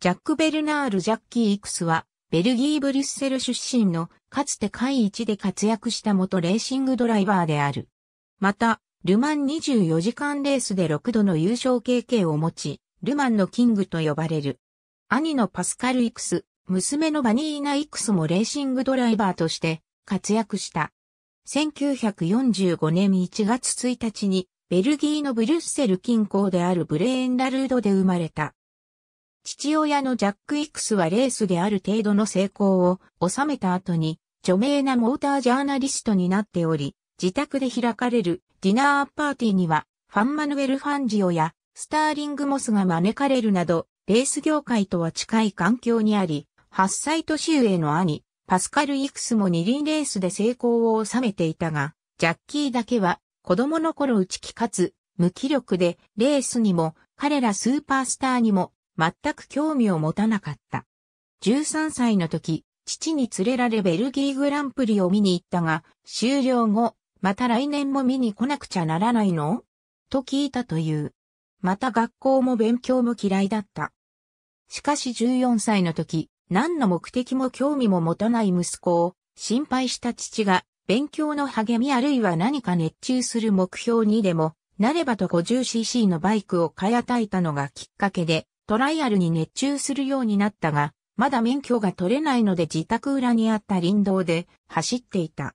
ジャック・ベルナール・ジャッキー・イクスは、ベルギー・ブリュッセル出身の、かつて会一で活躍した元レーシングドライバーである。また、ルマン24時間レースで6度の優勝経験を持ち、ルマンのキングと呼ばれる。兄のパスカル・イクス、娘のバニーナ・イクスもレーシングドライバーとして活躍した。1945年1月1日に、ベルギーのブリュッセル近郊であるブレーンラルードで生まれた。父親のジャック・イクスはレースである程度の成功を収めた後に、著名なモータージャーナリストになっており、自宅で開かれるディナーパーティーには、ファンマヌエル・ファンジオやスターリング・モスが招かれるなど、レース業界とは近い環境にあり、8歳年上の兄、パスカル・イクスも二輪レースで成功を収めていたが、ジャッキーだけは子供の頃打ち気かつ無気力でレースにも彼らスーパースターにも全く興味を持たなかった。13歳の時、父に連れられベルギーグランプリを見に行ったが、終了後、また来年も見に来なくちゃならないのと聞いたという。また学校も勉強も嫌いだった。しかし14歳の時、何の目的も興味も持たない息子を心配した父が勉強の励みあるいは何か熱中する目標にでもなればと 50cc のバイクを買い与えたのがきっかけでトライアルに熱中するようになったが、まだ免許が取れないので自宅裏にあった林道で走っていた。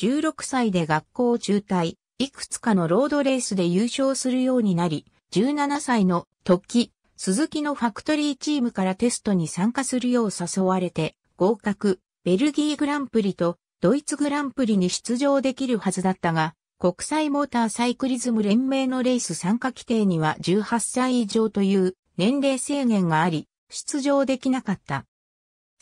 16歳で学校を中退、いくつかのロードレースで優勝するようになり、17歳の時、鈴木のファクトリーチームからテストに参加するよう誘われて、合格、ベルギーグランプリとドイツグランプリに出場できるはずだったが、国際モーターサイクリズム連盟のレース参加規定には18歳以上という年齢制限があり、出場できなかった。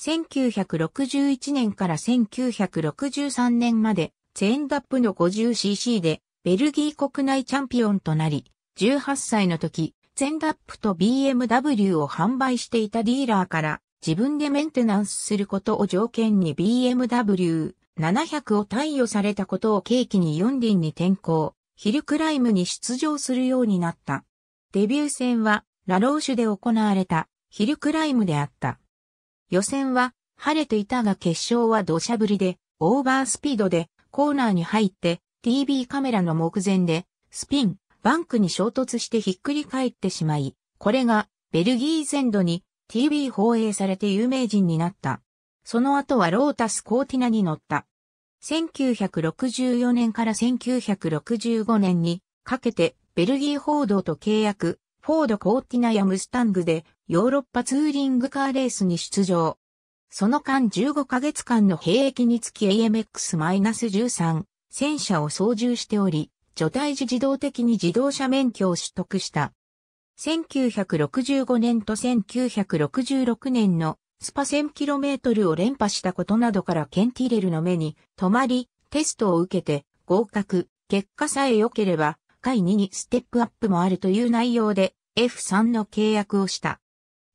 1961年から1963年まで、チェーンダップの 50cc で、ベルギー国内チャンピオンとなり、18歳の時、チェーンダップと BMW を販売していたディーラーから、自分でメンテナンスすることを条件に BMW700 を貸与されたことを契機に4輪に転向、ヒルクライムに出場するようになった。デビュー戦はラローシュで行われたヒルクライムであった。予選は晴れていたが決勝は土砂降りでオーバースピードでコーナーに入って TV カメラの目前でスピン、バンクに衝突してひっくり返ってしまい、これがベルギー全土に TV 放映されて有名人になった。その後はロータス・コーティナに乗った。1964年から1965年にかけてベルギー報道と契約、フォード・コーティナやムスタングでヨーロッパツーリングカーレースに出場。その間15ヶ月間の兵役につき AMX-13 戦車を操縦しており、除隊時自動的に自動車免許を取得した。1965年と1966年のスパ 1000km を連覇したことなどからケンティレルの目に止まり、テストを受けて合格、結果さえ良ければ回2にステップアップもあるという内容で F3 の契約をした。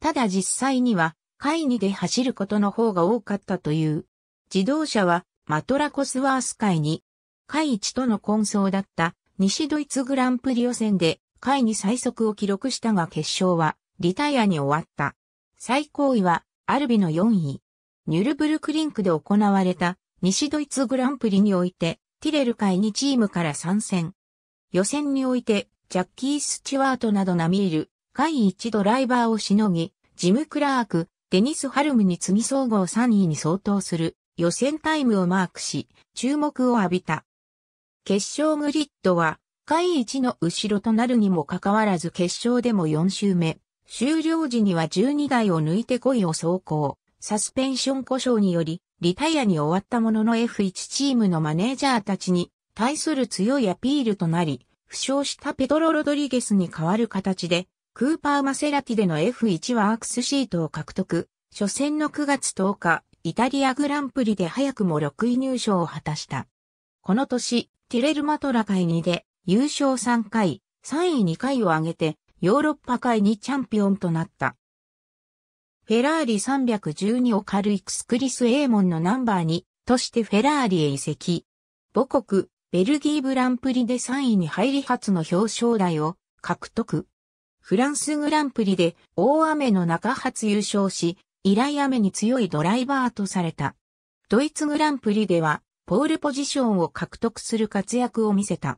ただ実際には回2で走ることの方が多かったという。自動車はマトラコスワース会に、会1との混走だった西ドイツグランプリ予選で会に最速を記録したが決勝はリタイアに終わった。最高位はアルビの4位。ニュルブルクリンクで行われた西ドイツグランプリにおいてティレル会にチームから参戦。予選において、ジャッキー・スチュワートなど並みいる、下一ドライバーをしのぎ、ジム・クラーク、デニス・ハルムに次総合3位に相当する予選タイムをマークし、注目を浴びた。決勝グリッドは、下位1の後ろとなるにもかかわらず決勝でも4周目、終了時には12台を抜いて5位を走行、サスペンション故障により、リタイアに終わったものの F1 チームのマネージャーたちに、対する強いアピールとなり、負傷したペドロ・ロドリゲスに代わる形で、クーパー・マセラティでの F1 ワークスシートを獲得。初戦の9月10日、イタリアグランプリで早くも6位入賞を果たした。この年、ティレルマトラ会2で優勝3回、3位2回を挙げて、ヨーロッパ会にチャンピオンとなった。フェラーリ312を軽いクスクリス・エーモンのナンバー2としてフェラーリへ移籍。母国、ベルギーグランプリで3位に入り初の表彰台を獲得。フランスグランプリで大雨の中初優勝し、依頼雨に強いドライバーとされた。ドイツグランプリでは、ポールポジションを獲得する活躍を見せた。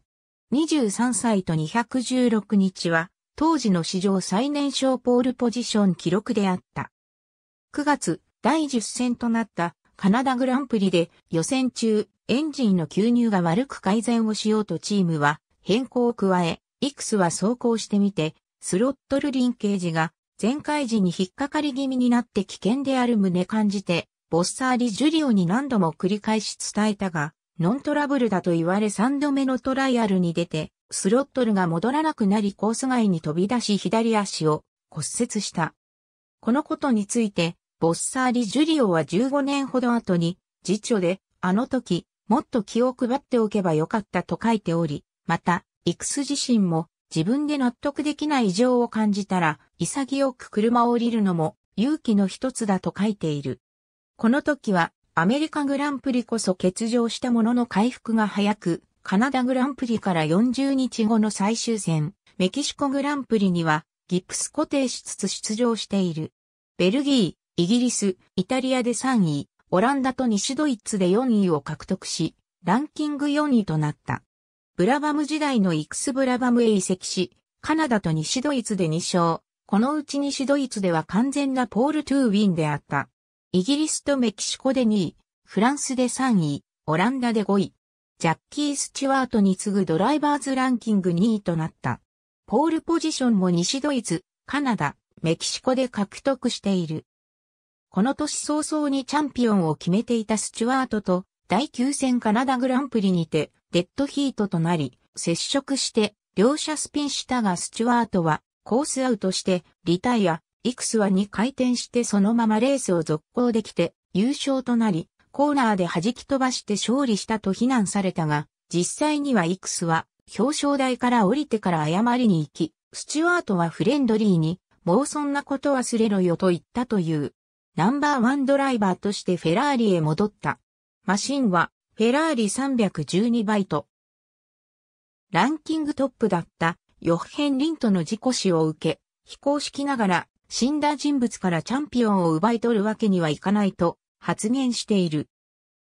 23歳と216日は、当時の史上最年少ポールポジション記録であった。9月、第10戦となったカナダグランプリで予選中エンジンの吸入が悪く改善をしようとチームは変更を加え、いくつは走行してみて、スロットルリンケージが全開時に引っかかり気味になって危険である旨感じて、ボッサーリ・ジュリオに何度も繰り返し伝えたが、ノントラブルだと言われ3度目のトライアルに出て、スロットルが戻らなくなりコース外に飛び出し左足を骨折した。このことについて、ボッサーリ・ジュリオは15年ほど後に、辞書で、あの時、もっと気を配っておけばよかったと書いており、また、イクス自身も自分で納得できない異常を感じたら、潔く車を降りるのも勇気の一つだと書いている。この時は、アメリカグランプリこそ欠場したものの回復が早く、カナダグランプリから40日後の最終戦、メキシコグランプリには、ギプス固定しつつ出場している。ベルギー、イギリス、イタリアで3位、オランダと西ドイツで4位を獲得し、ランキング4位となった。ブラバム時代のイクスブラバムへ移籍し、カナダと西ドイツで2勝、このうち西ドイツでは完全なポール・トゥーウィンであった。イギリスとメキシコで2位、フランスで3位、オランダで5位。ジャッキー・スチュワートに次ぐドライバーズランキング2位となった。ポールポジションも西ドイツ、カナダ、メキシコで獲得している。この年早々にチャンピオンを決めていたスチュワートと第9戦カナダグランプリにてデッドヒートとなり、接触して両者スピンしたがスチュワートはコースアウトしてリタイア、イクスは2回転してそのままレースを続行できて優勝となり、コーナーで弾き飛ばして勝利したと非難されたが、実際にはイクスは表彰台から降りてから謝りに行き、スチュワートはフレンドリーに、もうそんなこと忘れろよと言ったという。ナンバーワンドライバーとしてフェラーリへ戻った。マシンはフェラーリ312バイト。ランキングトップだったヨッヘン・リントの事故死を受け、非公式ながら死んだ人物からチャンピオンを奪い取るわけにはいかないと発言している。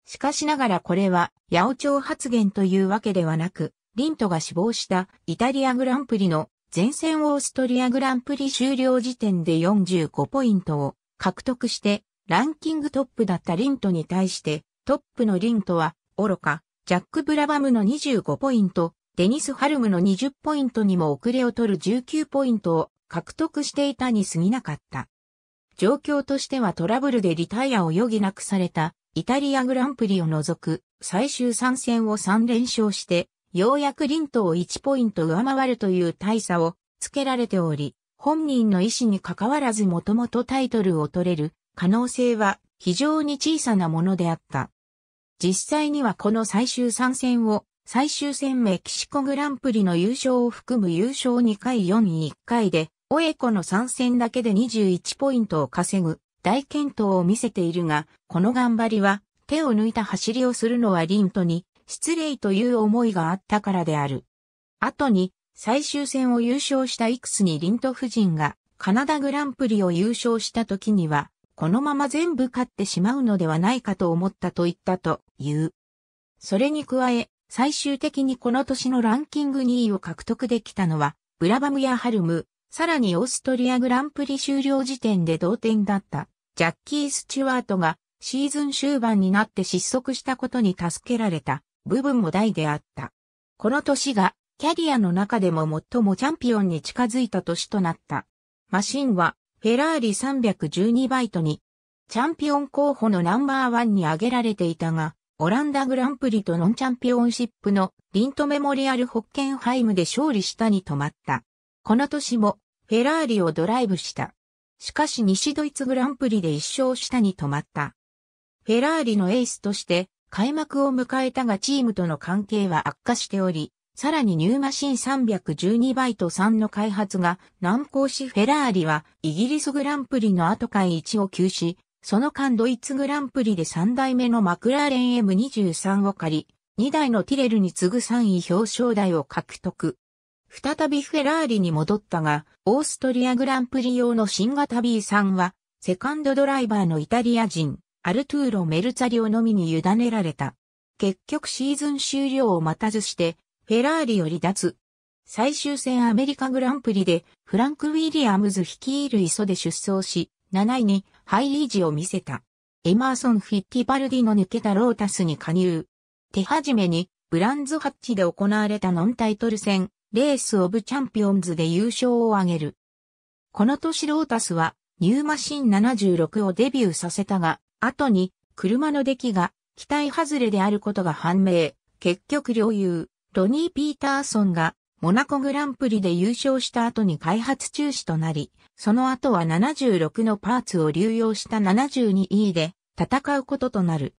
しかしながらこれは、八百長発言というわけではなく、リントが死亡したイタリアグランプリの前線オーストリアグランプリ終了時点で45ポイントを獲得してランキングトップだったリントに対してトップのリントは愚かジャック・ブラバムの25ポイント、デニス・ハルムの20ポイントにも遅れを取る19ポイントを獲得していたに過ぎなかった。状況としてはトラブルでリタイアを余儀なくされたイタリアグランプリを除く最終参戦を3連勝して、ようやくリントを1ポイント上回るという大差をつけられており、本人の意思に関わらずもともとタイトルを取れる可能性は非常に小さなものであった。実際にはこの最終参戦を最終戦メキシコグランプリの優勝を含む優勝2回4位1回で、オエコの参戦だけで21ポイントを稼ぐ大健闘を見せているが、この頑張りは手を抜いた走りをするのはリントに失礼という思いがあったからである。後に最終戦を優勝したイクスにリント夫人がカナダグランプリを優勝した時には、このまま全部勝ってしまうのではないかと思ったと言ったという。それに加え、最終的にこの年のランキング2位を獲得できたのは、ブラバムやハルム、さらにオーストリアグランプリ終了時点で同点だった、ジャッキー・スチュワートがシーズン終盤になって失速したことに助けられた部分も大であった。この年がキャリアの中でも最もチャンピオンに近づいた年となった。マシンは、フェラーリ312バイトに、チャンピオン候補のナンバーワンに挙げられていたが、オランダグランプリとノンチャンピオンシップのリントメモリアルホッケンハイムで勝利したに止まった。この年もフェラーリをドライブした。しかし西ドイツグランプリで一勝したに止まった。フェラーリのエースとして開幕を迎えたがチームとの関係は悪化しており、さらにニューマシン312バイト3の開発が難航しフェラーリはイギリスグランプリの後回1を休止、その間ドイツグランプリで3代目のマクラーレン M23 を借り、2台のティレルに次ぐ3位表彰台を獲得。再びフェラーリに戻ったが、オーストリアグランプリ用の新型 B3 は、セカンドドライバーのイタリア人、アルトゥーロ・メルツァリオのみに委ねられた。結局シーズン終了を待たずして、フェラーリを離脱。最終戦アメリカグランプリで、フランク・ウィリアムズ率いる磯で出走し、7位にハイリージを見せた。エマーソン・フィッティバルディの抜けたロータスに加入。手始めに、ブランズハッチで行われたノンタイトル戦、レース・オブ・チャンピオンズで優勝を挙げる。この年ロータスは、ニューマシン76をデビューさせたが、後に、車の出来が、期待外れであることが判明、結局領有。トニー・ピーターソンがモナコグランプリで優勝した後に開発中止となり、その後は76のパーツを流用した 72E で戦うこととなる。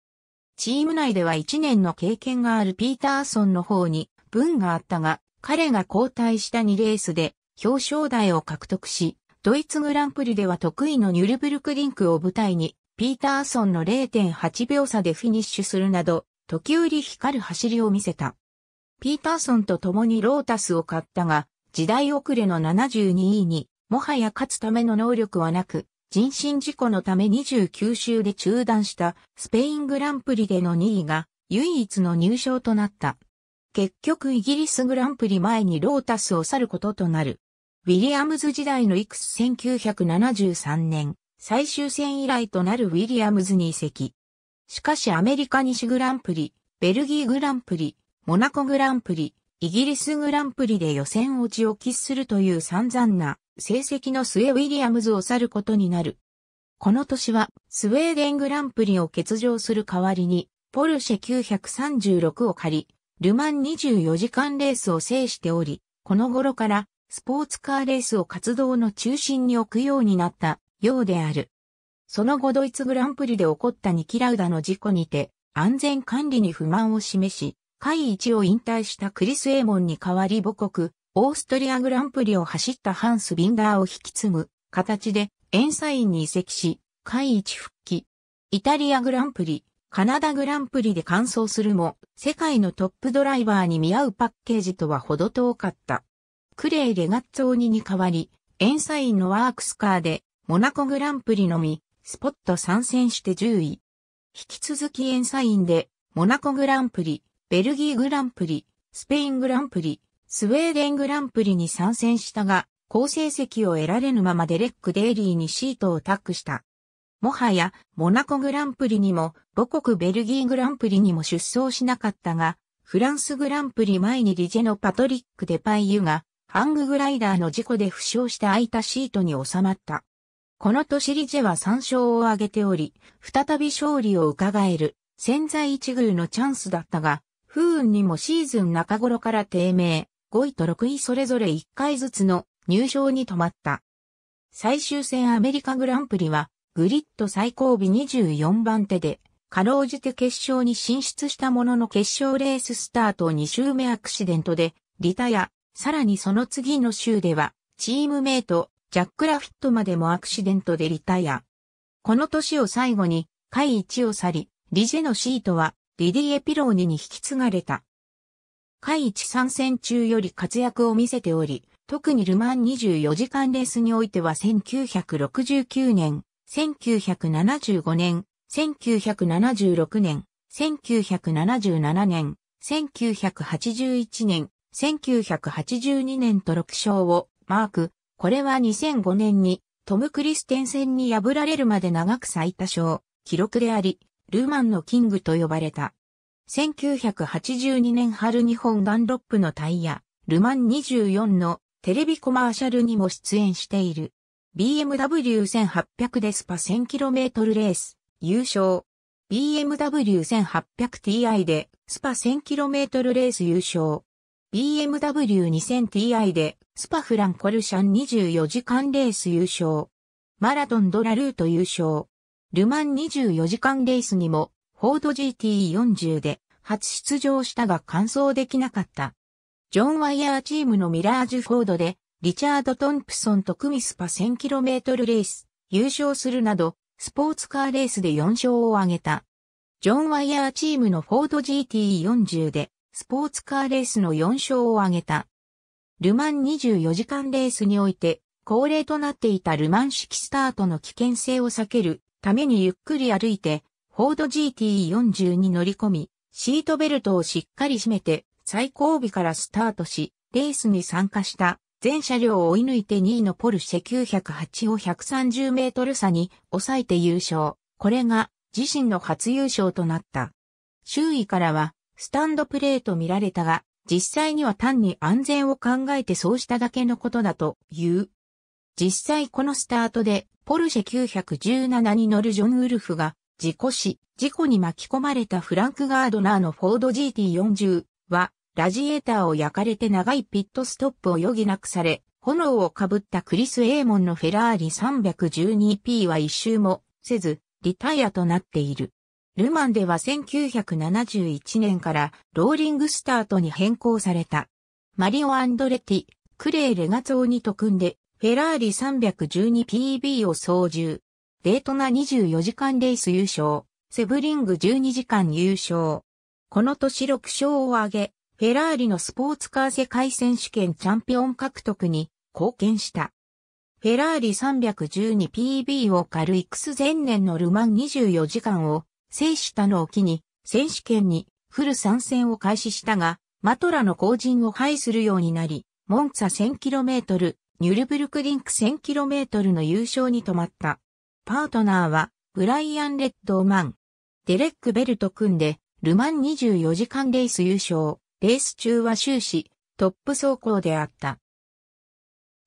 チーム内では1年の経験があるピーターソンの方に分があったが、彼が交代した2レースで表彰台を獲得し、ドイツグランプリでは得意のニュルブルクリンクを舞台に、ピーターソンの0.8秒差でフィニッシュするなど、時折光る走りを見せた。ピーターソンと共にロータスを買ったが、時代遅れの72位に、もはや勝つための能力はなく、人身事故のため29周で中断したスペイングランプリでの2位が唯一の入賞となった。結局イギリスグランプリ前にロータスを去ることとなる。ウィリアムズ時代のいくつ1973年、最終戦以来となるウィリアムズに移籍。しかしアメリカ西グランプリ、ベルギーグランプリ、モナコグランプリ、イギリスグランプリで予選落ちを喫するという散々な成績の末ウィリアムズを去ることになる。この年はスウェーデングランプリを欠場する代わりにポルシェ936を借り、ルマン24時間レースを制しており、この頃からスポーツカーレースを活動の中心に置くようになったようである。その後ドイツグランプリで起こったニキラウダの事故にて安全管理に不満を示し、会一を引退したクリス・エーモンに代わり母国、オーストリアグランプリを走ったハンス・ビンダーを引き継ぐ形でエンサインに移籍し、会一復帰。イタリアグランプリ、カナダグランプリで完走するも、世界のトップドライバーに見合うパッケージとはほど遠かった。クレイ・レガッツオーニに代わり、エンサインのワークスカーで、モナコグランプリのみ、スポット参戦して10位。引き続きエンサインで、モナコグランプリ、ベルギーグランプリ、スペイングランプリ、スウェーデングランプリに参戦したが、好成績を得られぬままデレック・デイリーにシートをタックした。もはや、モナコグランプリにも、母国ベルギーグランプリにも出走しなかったが、フランスグランプリ前にリジェのパトリック・デパイユが、ハンググライダーの事故で負傷して空いたシートに収まった。この年リジェは3勝を挙げており、再び勝利を伺える、潜在一遇のチャンスだったが、不運にもシーズン中頃から低迷、5位と6位それぞれ1回ずつの入賞に止まった。最終戦アメリカグランプリは、グリッド最後尾24番手で、かろうじて決勝に進出したものの決勝レーススタート2周目アクシデントで、リタヤ、さらにその次の週では、チームメイト、ジャック・ラフィットまでもアクシデントでリタイア。この年を最後に、下位1を去り、リジェのシートはリディエ・ピローニに引き継がれた。海一参戦中より活躍を見せており、特にルマン24時間レースにおいては1969年、1975年、1976年、1977年、1981年、1982年と6勝をマーク。これは2005年にトム・クリステンセンに破られるまで長く最多勝記録であり、ルーマンのキングと呼ばれた。1982年春日本ガンロップのタイヤ、ルマン24のテレビコマーシャルにも出演している。BMW1800 デスパ 1000km レース、優勝。BMW1800Ti でスパ 1000km レース優勝。BMW2000Ti でスパフランコルシャン24時間レース優勝。マラドンドラルート優勝。ルマン24時間レースにも、フォード GT40 で初出場したが完走できなかった。ジョン・ワイヤーチームのミラージュフォードで、リチャード・トンプソンとクミスパ 1000km レース、優勝するなど、スポーツカーレースで4勝を挙げた。ジョン・ワイヤーチームのフォード GT40 で、スポーツカーレースの4勝を挙げた。ルマン24時間レースにおいて、恒例となっていたルマン式スタートの危険性を避けるためにゆっくり歩いて、フォード GT40 に乗り込み、シートベルトをしっかり締めて、最後尾からスタートし、レースに参加した全車両を追い抜いて2位のポルシェ908を130メートル差に抑えて優勝。これが自身の初優勝となった。周囲からはスタンドプレーと見られたが、実際には単に安全を考えてそうしただけのことだという実際このスタートでポルシェ917に乗るジョン・ウルフが事故し、事故に巻き込まれたフランク・ガードナーのフォード GT40 はラジエーターを焼かれて長いピットストップを余儀なくされ、炎をかぶったクリス・エーモンのフェラーリ 312P は一周もせず、リタイアとなっている。ルマンでは1971年からローリングスタートに変更された。マリオ・アンドレティ、クレイ・レガツオニと組んでフェラーリ 312PB を操縦。デートナ24時間レース優勝。セブリング12時間優勝。この年6勝を挙げ、フェラーリのスポーツカー世界選手権チャンピオン獲得に貢献した。フェラーリ 312PB を軽いクス前年のルマン24時間を制したのを機に、選手権にフル参戦を開始したが、マトラの後陣を排するようになり、モンツァ 1000km ニュルブルクリンク 1000km の優勝に止まった。パートナーは、ブライアン・レッドオマン。デレック・ベルと組んで、ルマン24時間レース優勝。レース中は終始、トップ走行であった。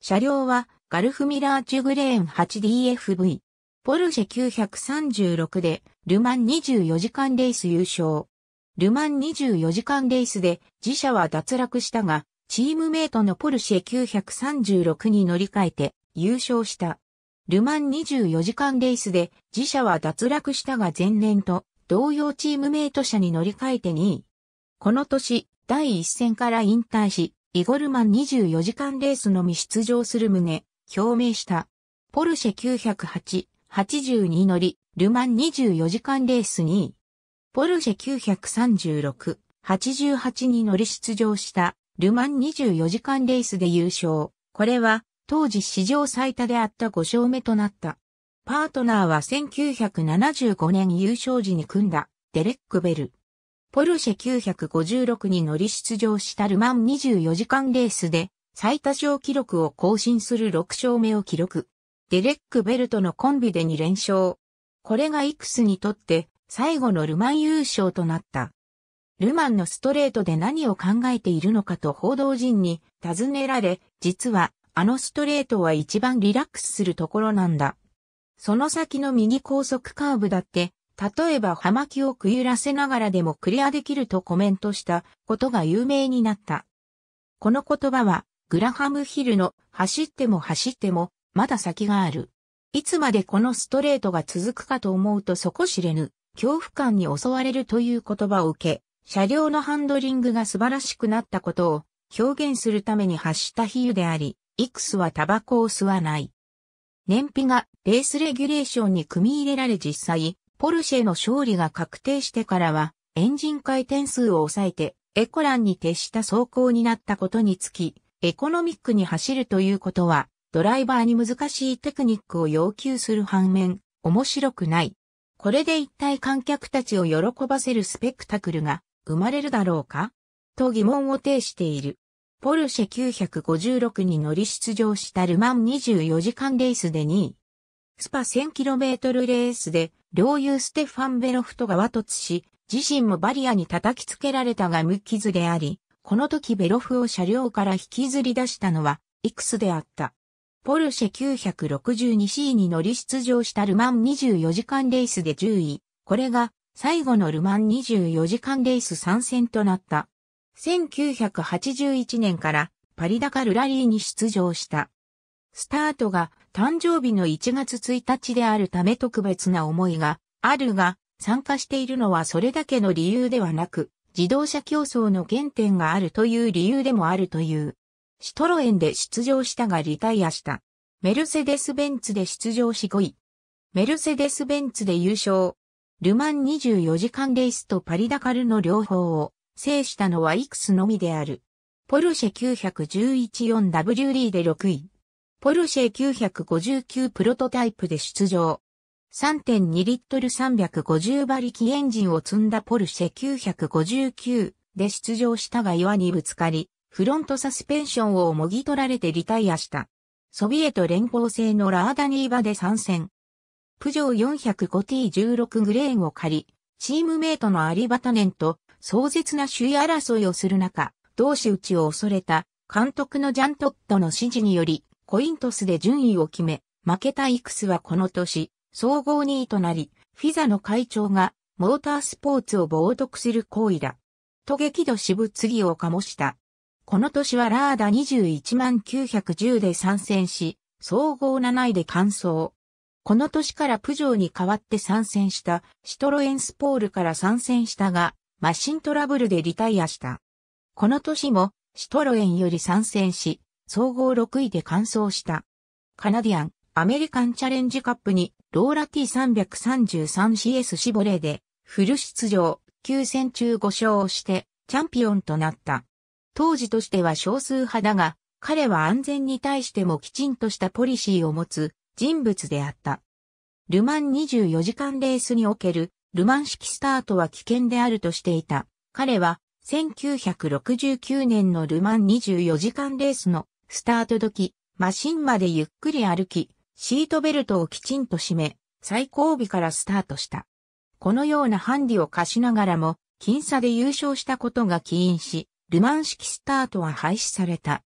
車両は、ガルフミラーチュグレーン 8DFV。ポルシェ936で、ルマン24時間レース優勝。ルマン24時間レースで、自社は脱落したが、チームメイトのポルシェ936に乗り換えて優勝した。ルマン24時間レースで自社は脱落したが前年と同様チームメイト車に乗り換えて2位。この年、第一戦から引退し、イゴルマン24時間レースのみ出場する旨、表明した。ポルシェ908、82乗り、ルマン24時間レース2位。ポルシェ936、88に乗り出場したルマン24時間レースで優勝。これは当時史上最多であった5勝目となった。パートナーは1975年優勝時に組んだデレック・ベル。ポルシェ956に乗り出場したルマン24時間レースで最多勝記録を更新する6勝目を記録。デレック・ベルとのコンビで2連勝。これがイクスにとって最後のルマン優勝となった。ルマンのストレートで何を考えているのかと報道陣に尋ねられ、実はあのストレートは一番リラックスするところなんだ。その先の右高速カーブだって、例えば葉巻をくゆらせながらでもクリアできるとコメントしたことが有名になった。この言葉は、グラハムヒルの走っても走っても、まだ先がある。いつまでこのストレートが続くかと思うと底知れぬ、恐怖感に襲われるという言葉を受け、車両のハンドリングが素晴らしくなったことを表現するために発した比喩であり、イクスはタバコを吸わない。燃費がレースレギュレーションに組み入れられ実際、ポルシェの勝利が確定してからは、エンジン回転数を抑えて、エコランに徹した走行になったことにつき、エコノミックに走るということは、ドライバーに難しいテクニックを要求する反面、面白くない。これで一体観客たちを喜ばせるスペクタクルが生まれるだろうかと疑問を呈している。ポルシェ956に乗り出場したルマン24時間レースで2位。スパ 1000km レースで、両友ステファン・ベロフトが和突し、自身もバリアに叩きつけられたが無傷であり、この時ベロフを車両から引きずり出したのは、いくつであった。ポルシェ 962C に乗り出場したルマン24時間レースで10位。これが最後のルマン24時間レース参戦となった。1981年からパリダカルラリーに出場した。スタートが誕生日の1月1日であるため特別な思いがあるが、参加しているのはそれだけの理由ではなく、自動車競争の原点があるという理由でもあるという。シトロエンで出場したがリタイアした。メルセデス・ベンツで出場し5位。メルセデス・ベンツで優勝。ルマン24時間レースとパリダカルの両方を制したのはいくつのみである。ポルシェ 911-4WD で6位。ポルシェ959プロトタイプで出場。3.2リットル350馬力エンジンを積んだポルシェ959で出場したが岩にぶつかり、フロントサスペンションをもぎ取られてリタイアした。ソビエト連邦製のラーダニーバで参戦。プジョー 405T16 グレーンを借り、チームメイトのアリバタネンと壮絶な首位争いをする中、同士打ちを恐れた監督のジャントットの指示により、コイントスで順位を決め、負けたイクスはこの年、総合2位となり、フィザの会長がモータースポーツを冒涜する行為だ。と激怒しつぎを醸した。この年はラーダ21万910で参戦し、総合7位で完走。この年からプジョーに代わって参戦したシトロエンスポールから参戦したが、マシントラブルでリタイアした。この年もシトロエンより参戦し、総合6位で完走した。カナディアン、アメリカンチャレンジカップにローラ T333CS シボレーでフル出場、9戦中5勝をしてチャンピオンとなった。当時としては少数派だが、彼は安全に対してもきちんとしたポリシーを持つ人物であった。ルマン24時間レースにおけるルマン式スタートは危険であるとしていた。彼は1969年のルマン24時間レースのスタート時、マシンまでゆっくり歩き、シートベルトをきちんと締め、最後尾からスタートした。このようなハンディを貸しながらも、僅差で優勝したことが起因し、ルマン式スタートは廃止された。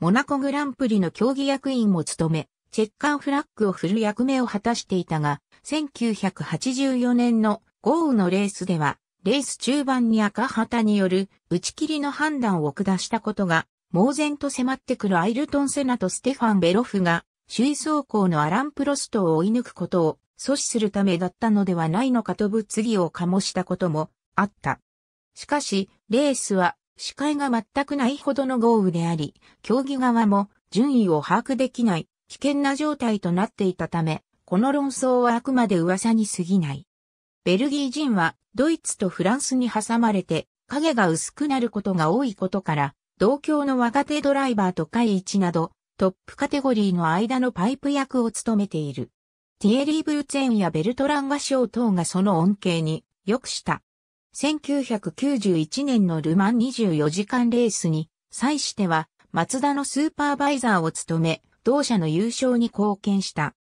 モナコグランプリの競技役員も務め、チェッカーフラッグを振る役目を果たしていたが、1984年の豪雨のレースでは、レース中盤に赤旗による打ち切りの判断を下したことが、猛然と迫ってくるアイルトン・セナとステファン・ベロフが、首位走行のアラン・プロストを追い抜くことを阻止するためだったのではないのかと物議を醸したこともあった。しかし、レースは視界が全くないほどの豪雨であり、競技側も順位を把握できない危険な状態となっていたため、この論争はあくまで噂に過ぎない。ベルギー人はドイツとフランスに挟まれて影が薄くなることが多いことから、同郷の若手ドライバーと会一などトップカテゴリーの間のパイプ役を務めている。ティエリー・ブルツェンやベルトランガー等がその恩恵に良くした。1991年のルマン24時間レースに際しては、マツダのスーパーバイザーを務め、同社の優勝に貢献した。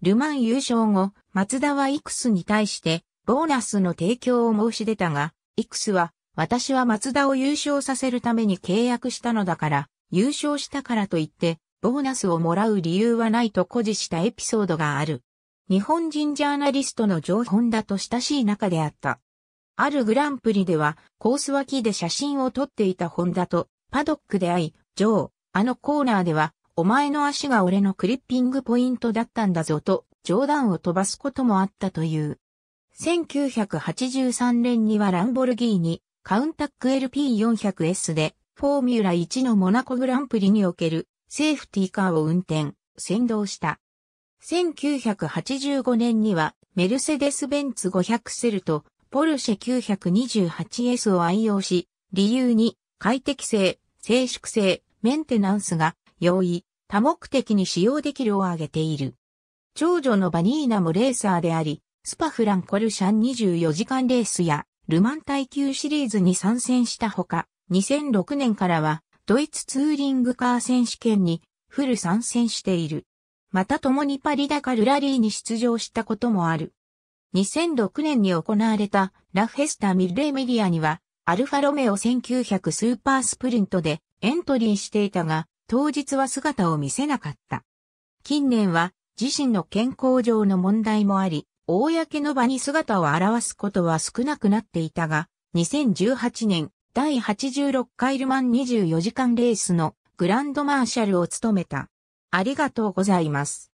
ルマン優勝後、松田はイクスに対して、ボーナスの提供を申し出たが、イクスは、私は松田を優勝させるために契約したのだから、優勝したからといって、ボーナスをもらう理由はないと誇示したエピソードがある。日本人ジャーナリストの情報だと親しい仲であった。あるグランプリでは、コース脇で写真を撮っていたホンダと、パドックで会い、ジョー、あのコーナーでは、お前の足が俺のクリッピングポイントだったんだぞと、冗談を飛ばすこともあったという。1983年にはランボルギーニ、カウンタック LP400S で、フォーミュラ1のモナコグランプリにおけるセーフティーカーを運転、先導した。1985年には、メルセデス・ベンツ500セルと、ポルシェ 928S を愛用し、理由に、快適性、静粛性、メンテナンスが容易、多目的に使用できるを挙げている。長女のバニーナもレーサーであり、スパフランコルシャン24時間レースや、ルマン耐久シリーズに参戦したほか、2006年からは、ドイツツーリングカー選手権にフル参戦している。また共にパリダカルラリーに出場したこともある。2006年に行われたラフェスタ・ミルレ・メデリアには、アルファロメオ1900スーパースプリントでエントリーしていたが、当日は姿を見せなかった。近年は自身の健康上の問題もあり、公の場に姿を現すことは少なくなっていたが、2018年第86回ルマン24時間レースのグランドマーシャルを務めた。ありがとうございます。